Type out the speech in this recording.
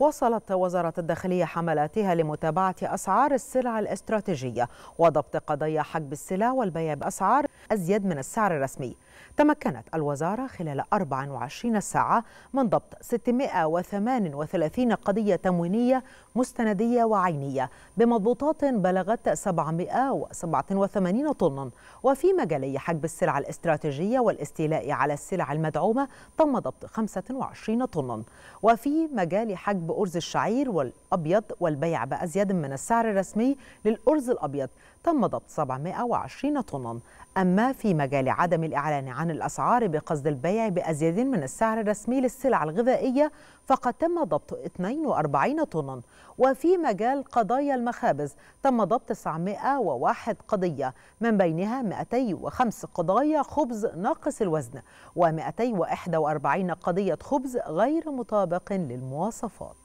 وصلت وزارة الداخلية حملاتها لمتابعة أسعار السلع الاستراتيجية وضبط قضايا حجب السلع والبيع بأسعار أزيد من السعر الرسمي تمكنت الوزارة خلال 24 ساعة من ضبط 638 قضية تموينية مستندية وعينية بمضبوطات بلغت 787 طنا وفي مجالي حجب السلع الاستراتيجية والاستيلاء على السلع المدعومة تم ضبط 25 طنا وفي مجال حجب أرز الشعير والأبيض والبيع بأزيد من السعر الرسمي للأرز الأبيض تم ضبط 720 طنا أما في مجال عدم الإعلان يعني عن الأسعار بقصد البيع بأزيد من السعر الرسمي للسلع الغذائية فقد تم ضبط 42 طنا وفي مجال قضايا المخابز تم ضبط 901 قضية من بينها 205 قضايا خبز ناقص الوزن و241 قضية خبز غير مطابق للمواصفات